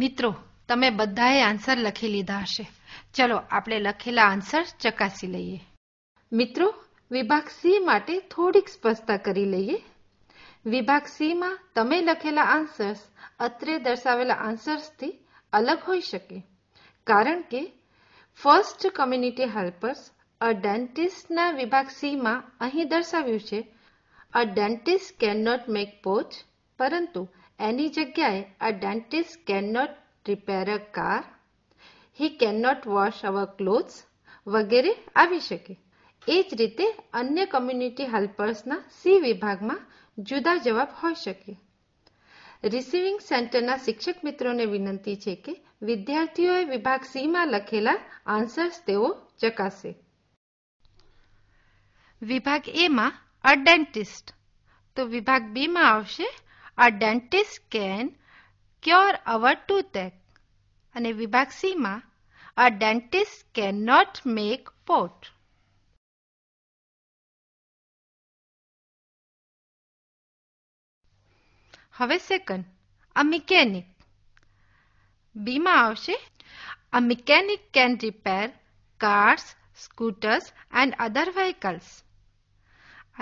મિત્રો તમે બધાએ આન્સર લખી લીધા હશે ચલો આપણે લખેલા આન્સર ચકાસી લઈએ મિત્રો વિભાગ સી માટે થોડીક સ્પષ્ટતા કરી લઈએ વિભાગ સી માં તમે લખેલા આન્સર્સ અત્રે દર્શાવેલા આન્સર્સથી અલગ હોઈ શકે કારણ કે ફર્સ્ટ કમ્યુનિટી હેલ્પર્સ અ ડેન્ટિસ્ટના વિભાગ સી માં અહીં દર્શાવ્યું છે a dentist cannot make pot પરંતુ એની જગ્યાએ a dentist not repair a car he cannot wash our clothes વગેરે આવી શકે એ જ રીતે અન્ય કમ્યુનિટી હેલ્પર્સના સી વિભાગમાં જુદા જવાબ હોઈ શકે રિસીવિંગ સેન્ટરના શિક્ષક મિત્રોને વિનંતી છે કે વિદ્યાર્થીઓએ વિભાગ સીમાં લખેલા આન્સર્સ તેઓ ચકાસે વિભાગ એમાં અ ડેન્ટિસ્ટ તો વિભાગ બીમાં આવશે A dentist can cure our toothache. અને વિભાગ સીમાં A dentist cannot make pot. હવે સેકન્ડ અ મિકેનિક બીમાં આવશે a mechanic can repair cars scooters and other vehicles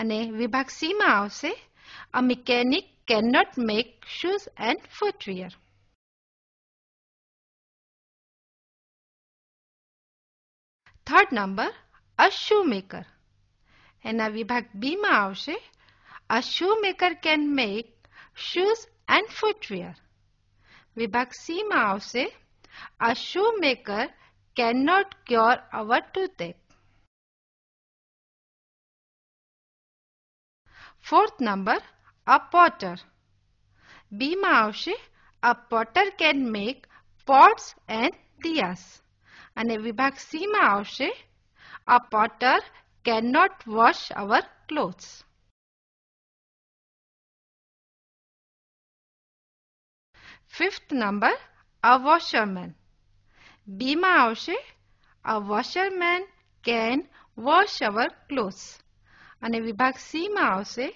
અને વિભાગ સીમાં આવશે a mechanic cannot make shoes and footwear. Third number, a shoemaker એના vibhag B ma આવશે a shoemaker can make shoes and footwear Vibhag C ma આવશે a shoemaker cannot cure our toothache Fourth number, a potter. B maavshe a potter can make pots and diyas. Ane vibhag C maavshe a potter cannot wash our clothes. Fifth number a washerman. B maavshe a washerman can wash our clothes. Ane vibhag C maavshe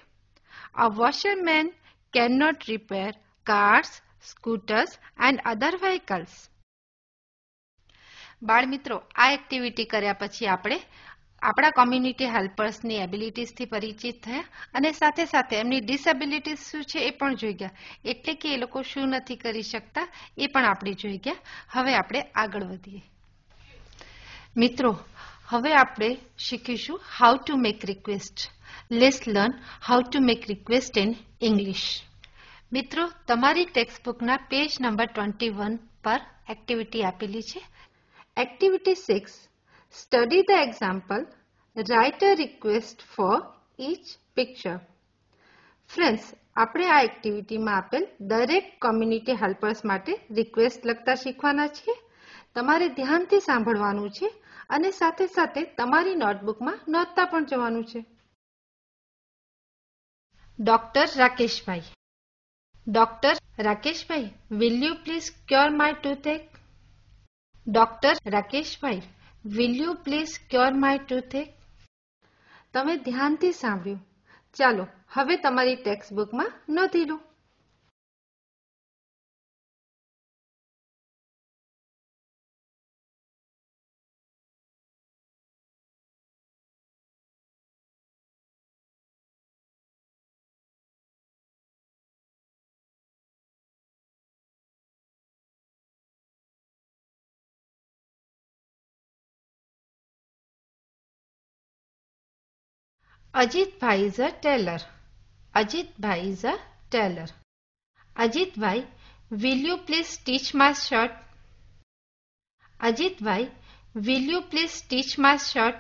A washerman cannot repair cars, scooters and other vehicles. બાળ મિત્રો આ activity કર્યા પછી આપણે આપણા community હેલ્પર્સની એબિલિટીઝથી પરિચિત થયા અને સાથે સાથે એમની ડિસેબિલિટીઝ શું છે એ પણ જોઈ ગયા એટલે કે એ લોકો શું નથી કરી શકતા એ પણ આપણે જોઈ ગયા હવે આપણે આગળ વધીએ મિત્રો હવે આપણે શીખીશું how to make request let's learn how to make request in English મિત્રો તમારી ટેક્સ્ટબુકના પેજ નંબર ટ્વેન્ટી વન પર એક્ટિવિટી આપેલી છે activity six study the example write a request for each picture friends આપણે આ એક્ટિવિટીમાં આપેલ દરેક કોમ્યુનિટી હેલ્પર્સ માટે રિક્વેસ્ટ લખતા શીખવાના છીએ તમારે ધ્યાનથી સાંભળવાનું છે અને સાથે સાથે તમારી નોટબુકમાં નોંધતા પણ જવાનું છે doctor Rakeshbhai doctor Rakeshbhai will you please cure my toothache doctor Rakeshbhai will you please cure my toothache તમે ધ્યાનથી સાંભળ્યું ચાલો હવે તમારી ટેક્સ્ટ બુકમાં નોંધી લો Ajit Bhai is a teller. Ajit Bhai is a Ajit Bhai, will you please teach my shirt? Ajit Bhai, will you please teach my shirt?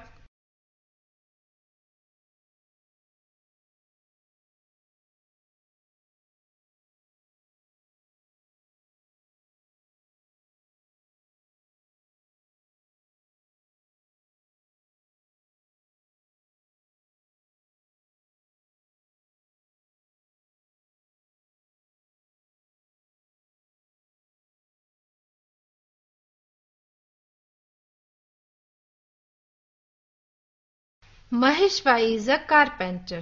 Maheshbhai is a carpenter.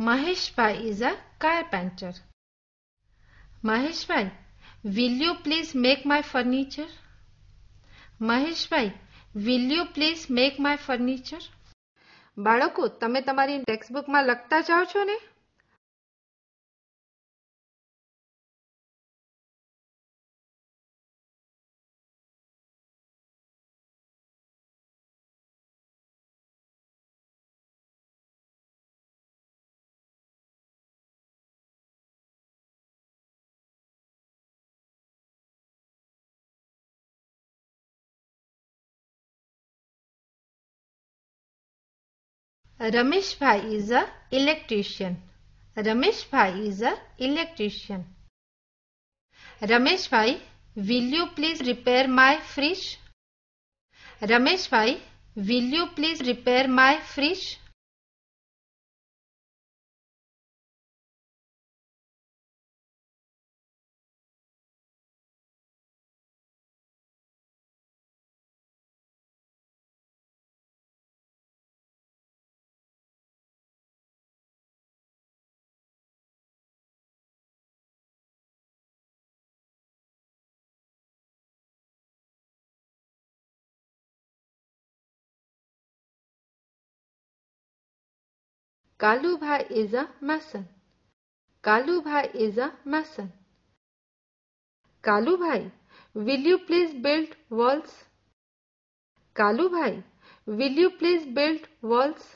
Maheshbhai is a carpenter. Maheshbhai, will you please make my furniture? Maheshbhai will you please make my furniture બાળકો તમે તમારી ટેક્સ્ટબુકમાં લખતા જાઓ છો ને Rameshbhai is a electrician. Rameshbhai is a electrician. Rameshbhai, will you please repair my fridge? Rameshbhai, will you please repair my fridge? Kalu Bhai is a mason. Kalu Bhai is a mason. Kalu Bhai, will you please build walls? Kalu Bhai, will you please build walls?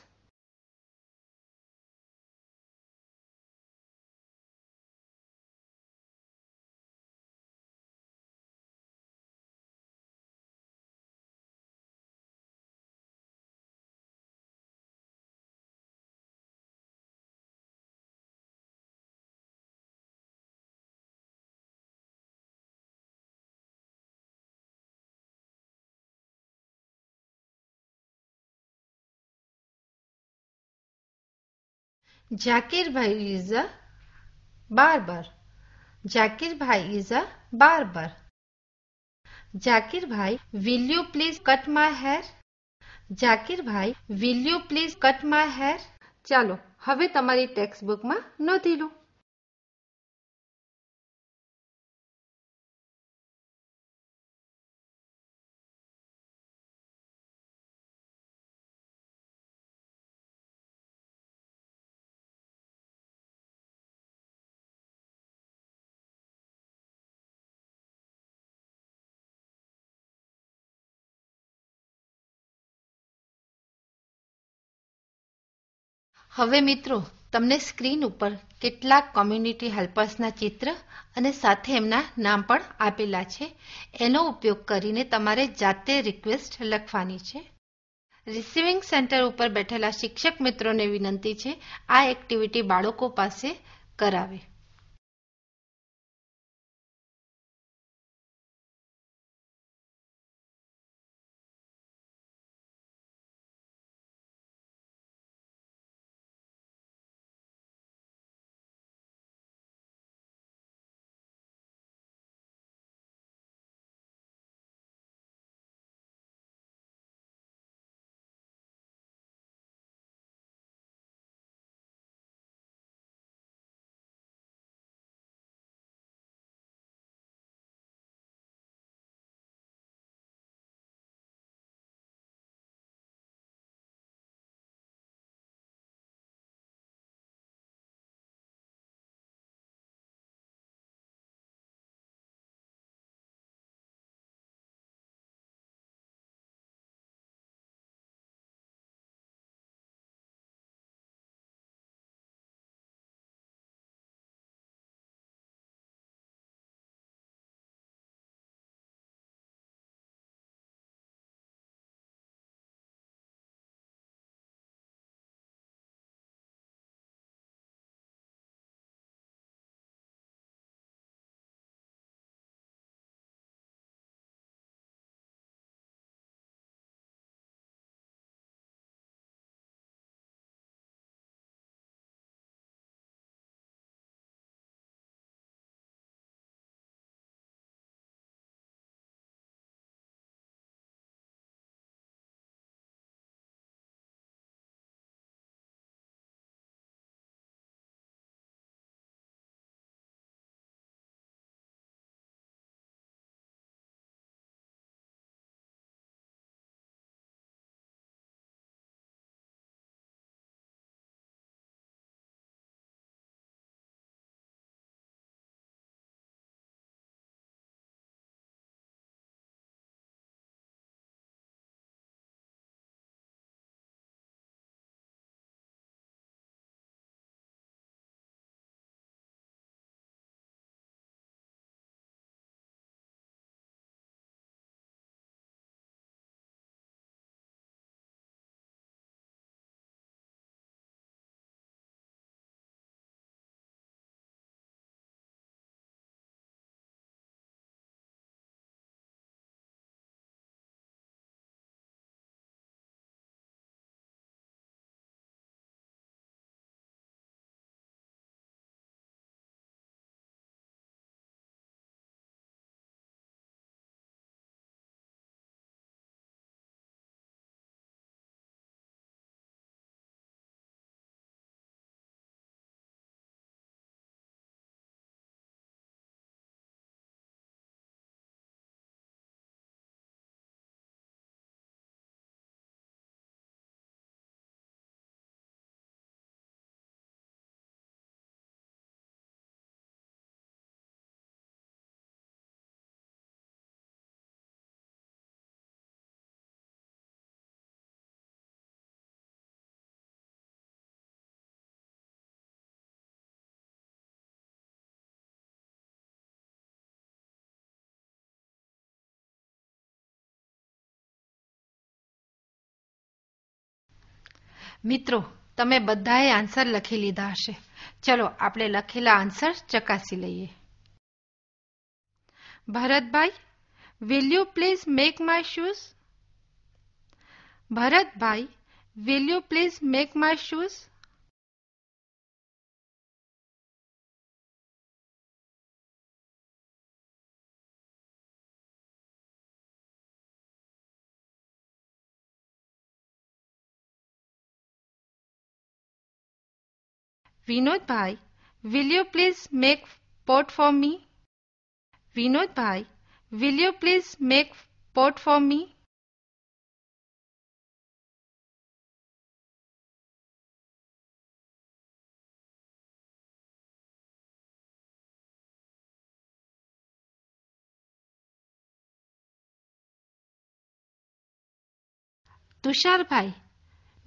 Zakir भाई is a barber Zakir भाई is a barber Zakir bhai will you please cut my hair Zakir bhai will you please cut my hair चलो हवे तमारी text book में नोधी लो હવે મિત્રો તમને screen ઉપર કેટલાક કોમ્યુનિટી હેલ્પર્સના ચિત્ર અને સાથે એમના નામ પણ આપેલા છે એનો ઉપયોગ કરીને તમારે જાતે રિક્વેસ્ટ લખવાની છે રિસીવિંગ સેન્ટર ઉપર બેઠેલા શિક્ષક મિત્રોને વિનંતી છે આ એક્ટિવિટી બાળકો પાસે કરાવે મિત્રો તમે બધાએ આન્સર લખી લીધા હશે ચલો આપણે લખેલા આન્સર ચકાસી લઈએ Bharatbhai will you please make my shoes Bharatbhai will you please make my shoes Vinod Bhai, will you please make pot for me? Vinod Bhai, will you please make pot for me? Tushar Bhai,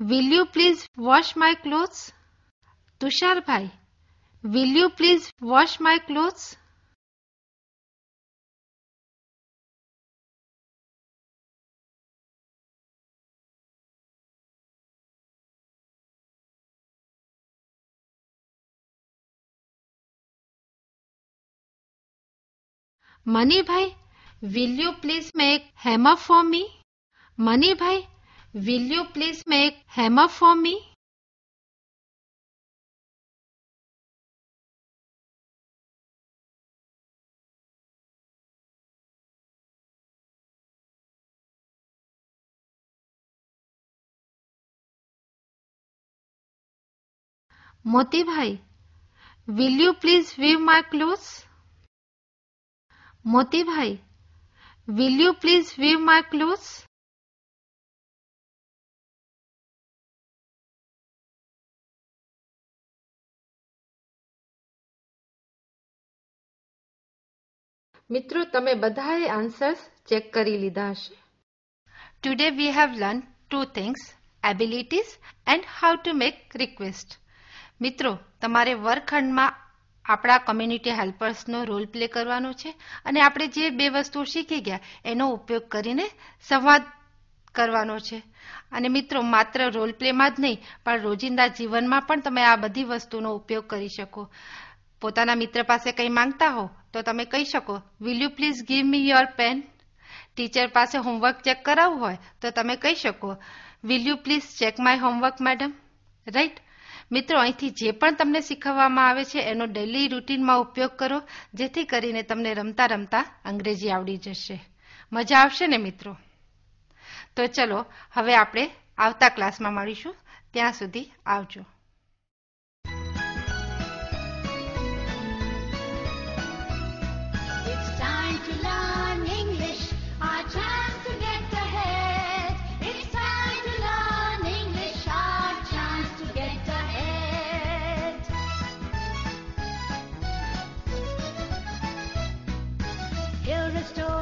will you please wash my clothes? Tushar bhai will you please wash my clothes Mani bhai will you please make हेमा for me Mani bhai will you please make हेमा for me Moti bhai will you please weave my cloth Moti bhai will you please weave my cloth મિત્રો તમે બધાએ answers check કરી લીધા હશે today we have learn two things abilities and how to make request મિત્રો તમારે વર્ગખંડમાં આપણા કમ્યુનિટી હેલ્પર્સનો રોલ પ્લે કરવાનો છે અને આપણે જે બે વસ્તુઓ શીખી ગયા એનો ઉપયોગ કરીને સંવાદ કરવાનો છે અને મિત્રો માત્ર રોલ પ્લેમાં જ નહીં પણ રોજિંદા જીવનમાં પણ તમે આ બધી વસ્તુનો ઉપયોગ કરી શકો પોતાના મિત્ર પાસે કંઈ માંગતા હો તો તમે કહી શકો will you please give me your pen teacher પાસે હોમવર્ક ચેક કરાવવું હોય તો તમે કહી શકો will you please check my homework madam right મિત્રો અહીંથી જે પણ તમને શીખવવામાં આવે છે એનો ડેલી રૂટીનમાં ઉપયોગ કરો જેથી કરીને તમને રમતા રમતા અંગ્રેજી આવડી જશે મજા આવશે ને મિત્રો તો ચલો હવે આપણે આવતા ક્લાસમાં મળીશું ત્યાં સુધી આવજો restore